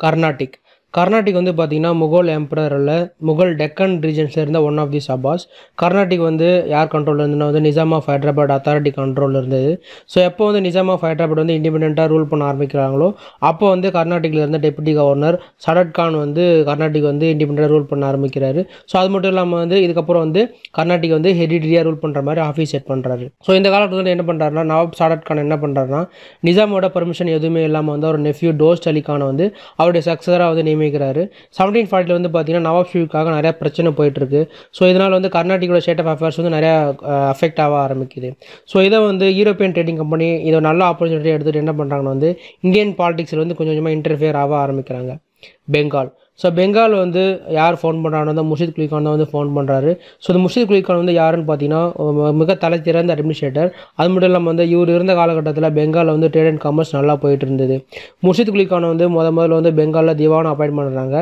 Carnatic Carnatic வந்து பார்த்திங்கன்னா முகல் எம்பரரில் முகல் டெக்கன் ரீஜன்ஸில் இருந்த ஒன் ஆஃப் தி சபாஸ் கர்நாடிக் வந்து யார் கண்ட்ரோலில் இருந்ததுன்னா வந்து நிசாம் ஆஃப் ஹைதராபாத் அத்தாரிட்டி கண்ட்ரோலில் இருந்தது ஸோ எப்போ வந்து நிசாம் ஆஃப் ஹைதராபாத் வந்து இண்டிபெண்ட்டாக ரூல் பண்ண ஆரம்பிக்கிறாங்களோ அப்போ வந்து கர்நாடிகில் இருந்த டெப்யூட்டி கவர்னர் சரத் கான் வந்து கர்நாடிக் வந்து இண்டிபெண்டாக ரூல் பண்ண ஆரம்பிக்கிறாரு ஸோ அது மட்டும் இல்லாமல் வந்து இதுக்கப்புறம் வந்து கர்நாடிக் வந்து ஹெரிடரியாக ரூல் பண்ணுற மாதிரி ஆஃபீஸ் செட் பண்ணுறாரு ஸோ இந்த காலத்தில் வந்து என்ன பண்ணுறாருனா நவாப் சரத் கான் என்ன பண்ணுறாருனா நிசாமோட பர்மிஷன் எதுவுமே இல்லாமல் வந்து அவர் நெஃப்யூ டோஸ்ட் அலி வந்து அவருடைய சக்ஸராக வந்து முடிமைக்கிறாரு செவன்டீன் ஃபார்ட்டில் வந்து பார்த்தீங்கன்னா நவாப் ஷூக்காக நிறையா பிரச்சனை போயிட்டுருக்கு ஸோ இதனால் வந்து கர்நாடிகோட ஸ்டேட் ஆஃப் அஃபேர்ஸ் வந்து நிறையா அஃபெக்ட் ஆக ஆரம்பிக்குது ஸோ இதை வந்து யூரோப்பியன் ட்ரேடிங் கம்பெனி இதை நல்ல ஆப்பர்ச்சுனிட்டி எடுத்துகிட்டு என்ன பண்ணுறாங்கன்னு வந்து இந்தியன் பாலிடிக்ஸில் வந்து கொஞ்சம் கொஞ்சமாக இன்டர்ஃபியர் ஆக ஆரம்பிக்கிறாங்க பெங்கால் ஸோ பெங்கால் வந்து யார் ஃபோன் பண்ணுறாங்க தான் முஷித் குலிகான் தான் வந்து ஃபோன் பண்ணுறாரு ஸோ இந்த முஷித் குலிகான் வந்து யாருன்னு பார்த்தீங்கன்னா மிக தலை திறந்த அட்மினிஸ்ட்ரேட்டர் அது மட்டும் இல்லாமல் வந்து இவர் இருந்த காலகட்டத்தில் பெங்காலில் வந்து ட்ரேட் அண்ட் காமர்ஸ் நல்லா போயிட்டு இருந்தது முஷித் குலிகானை வந்து முத முதல்ல வந்து பெங்காலில் திவான் அப்பாயிண்ட் பண்ணுறாங்க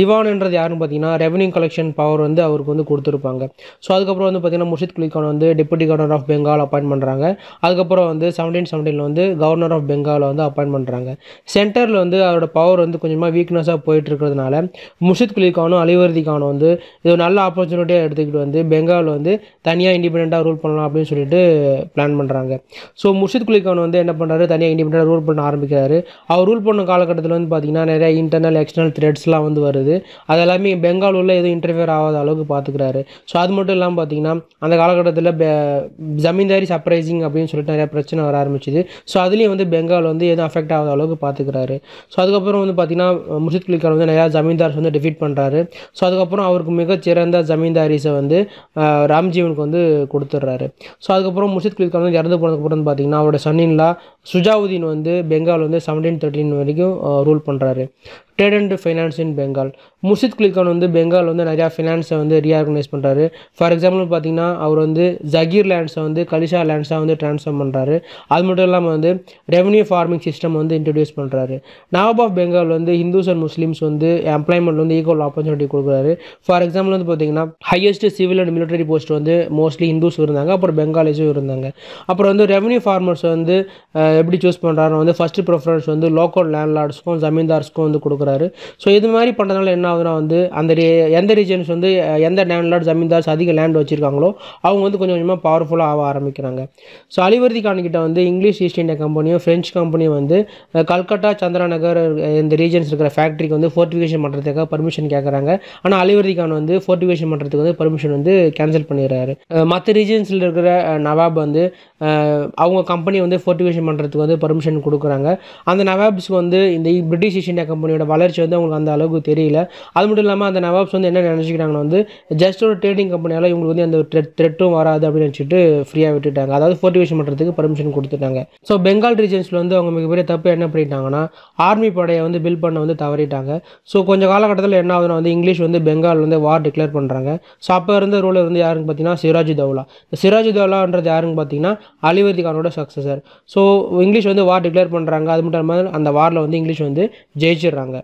திவான்ன்றது யாருன்னு பார்த்தீங்கன்னா ரெவன்யூ கலெக்ஷன் பவர் வந்து அவருக்கு வந்து கொடுத்துருப்பாங்க ஸோ அதுக்கப்புறம் வந்து பார்த்தீங்கன்னா முஷித் குலிகான் வந்து deputy governor of Bengal appoint பண்ணுறாங்க அதுக்கப்புறம் வந்து செவன்டீன் செவன்டீனில் வந்து கவர்னர் ஆஃப் பெங்காலில் வந்து அப்பாயிண்ட் பண்ணுறாங்க சென்டரில் வந்து அவரோட பவர் வந்து கொஞ்சமாக வீக்னஸாக போயிட்டு இருக்கிறதுனால முர்ஷித் குலிக்கானும் அலிவர்தி கானும் வந்து இது ஒரு நல்ல ஆப்பர்ச்சுனிட்டியாக எடுத்துக்கிட்டு வந்து பெங்கால் வந்து தனியாக இண்டிபெண்ட்டாக ரூல் பண்ணலாம் அப்படின்னு சொல்லிட்டு பிளான் பண்ணுறாங்க ஸோ முர்ஷித் குலிகான் வந்து என்ன பண்ணுறாரு தனியாக இண்டிபெண்ட்டாக ரூல் பண்ண ஆரம்பிக்கிறாரு அவர் ரூல் பண்ண காலகட்டத்தில் வந்து பார்த்திங்கன்னா நிறைய இன்டர்னல் எக்ஸ்டர்னல் த்ரெட்ஸ்லாம் வந்து வருது அதெல்லாமே பெங்கால் உள்ள எதுவும் இன்டர்ஃபியர் ஆகாத அளவுக்கு பார்த்துக்கிறாரு ஸோ அது மட்டும் இல்லாமல் பார்த்தீங்கன்னா அந்த காலகட்டத்தில் ஜமீன்தாரி சப்ரைசிங் அப்படின்னு சொல்லிட்டு நிறைய பிரச்சனை வர ஆரம்பிச்சிது ஸோ அதுலேயும் வந்து பெங்கால் வந்து எதுவும் அஃபெக்ட் ஆகாத அளவுக்கு பார்த்துக்கிறாரு ஸோ அதுக்கப்புறம் வந்து பார்த்தீங்கன்னா முர்ஷித் குலிகான் வந்து நிறையா ஜமீன் ஜமீன்தார்ஸ் வந்து டிஃபீட் பண்ணுறாரு ஸோ அதுக்கப்புறம் அவருக்கு மிகச்சிறந்த ஜமீன்தாரிஸை வந்து ராம்ஜீவனுக்கு வந்து கொடுத்துட்றாரு ஸோ அதுக்கப்புறம் முர்ஷித் குலி கான் வந்து இறந்து போனதுக்கப்புறம் பார்த்தீங்கன்னா அவரோட சன்னின்லா சுஜாவுதீன் வந்து பெங்கால் வந்து செவன்டீன் தேர்ட்டின் வரைக்கும் ரூல் பண்ணுறாரு trade and finance in Bengal Murshid Quli Khan வந்து பெங்கால் வந்து நிறையா ஃபினான்ஸை வந்து ரீஆர்கனைஸ் பண்ணுறாரு ஃபார் எக்ஸாம்பிள் பார்த்தீங்கன்னா அவர் வந்து ஜகீர் லேண்ட்ஸை வந்து கலிஷா லேண்ட்ஸாக வந்து ட்ரான்ஸ்ஃபார் பண்ணுறாரு அது மட்டும் இல்லாமல் வந்து ரெவன்யூ ஃபார்மிங் சிஸ்டம் வந்து இன்ட்ரடியூஸ் பண்ணுறாரு நவாப் ஆஃப் பெங்கால் வந்து ஹிந்துஸ் அண்ட் முஸ்லீம்ஸ் வந்து எம்ப்ளாய்மெண்ட் வந்து ஈக்குவல் ஆப்பர்ச்சுனிட்டி கொடுக்குறாரு ஃபார் எக்ஸாம்பிள் வந்து பார்த்தீங்கன்னா highest civil and military post வந்து மோஸ்ட்லி ஹிந்துஸ் இருந்தாங்க அப்புறம் பெங்காலிஸும் இருந்தாங்க அப்புறம் வந்து ரெவன்யூ ஃபார்மர்ஸ் வந்து எப்படி சூஸ் பண்ணுறாரு வந்து ஃபஸ்ட்டு ப்ரிஃபரன்ஸ் வந்து லோக்கல் லேண்ட்லார்ட்ஸ்க்கும் ஜமீன்தார்ஸ்க்கும் வந்து கொடுக்குறாங்க கொடுக்குறாரு ஸோ இது மாதிரி பண்ணுறதுனால என்ன ஆகுதுன்னா வந்து அந்த எந்த ரீஜன்ஸ் வந்து எந்த லேண்ட்லாட் ஜமீன்தார்ஸ் அதிக லேண்ட் வச்சுருக்காங்களோ அவங்க வந்து கொஞ்சம் கொஞ்சமாக பவர்ஃபுல்லாக ஆக ஆரம்பிக்கிறாங்க ஸோ அலிவர்தி கான்கிட்ட வந்து இங்கிலீஷ் ஈஸ்ட் இந்தியா கம்பெனியும் ஃப்ரெஞ்ச் கம்பெனியும் வந்து கல்கட்டா சந்திரா நகர் இந்த ரீஜன்ஸ் இருக்கிற ஃபேக்ட்ரிக்கு வந்து ஃபோர்டிஃபிகேஷன் பண்ணுறதுக்காக பர்மிஷன் கேட்குறாங்க ஆனால் அலிவர்தி கான் வந்து ஃபோர்டிஃபிகேஷன் பண்ணுறதுக்கு வந்து பர்மிஷன் வந்து கேன்சல் பண்ணிடுறாரு மற்ற ரீஜன்ஸில் இருக்கிற நவாப் வந்து அவங்க கம்பெனி வந்து ஃபோர்டிஃபிகேஷன் பண்ணுறதுக்கு வந்து பர்மிஷன் கொடுக்குறாங்க அந்த நவாப்ஸ்க்கு வந்து இந்த பிரிட்டிஷ் ஈஸ்ட் இந்தியா கம்பெனியோட வளர்ச்சி வந்து அவங்களுக்கு அந்த அளவுக்கு தெரியல அது மட்டும் இல்லாமல் அந்த நவாப்ஸ் வந்து என்ன நினச்சிக்கிறாங்கன்னா வந்து ஜஸ்ட் ஒரு ட்ரேடிங் கம்பெனியால் இவங்களுக்கு வந்து அந்த த்ரெட்டும் வராது அப்படின்னு நினச்சிட்டு ஃப்ரீயாக விட்டுட்டாங்க அதாவது ஃபோர்டிவேஷன் பண்ணுறதுக்கு பர்மிஷன் கொடுத்துட்டாங்க ஸோ பெங்கால் ரீஜன்ஸில் வந்து அவங்க மிகப்பெரிய தப்பு என்ன பண்ணிட்டாங்கன்னா ஆர்மி படையை வந்து பில் பண்ண வந்து தவறிட்டாங்க ஸோ கொஞ்சம் காலகட்டத்தில் என்ன ஆகுதுன்னா வந்து இங்கிலீஷ் வந்து பெங்கால் வந்து வார் டிக்ளேர் பண்ணுறாங்க ஸோ அப்போ இருந்த ரூலர் வந்து யாருன்னு பார்த்தீங்கன்னா சிராஜு தௌலா சிராஜ் தௌலான்றது யாருன்னு பார்த்தீங்கன்னா அலிவர்தி கானோட சக்ஸஸர் ஸோ இங்கிலீஷ் வந்து வார் டிக்ளேர் பண்ணுறாங்க அது மட்டும் இல்லாமல் அந்த வாரில் வந்து இங்கிலீஷ் வந்து ஜெயிச்சிடுறாங்க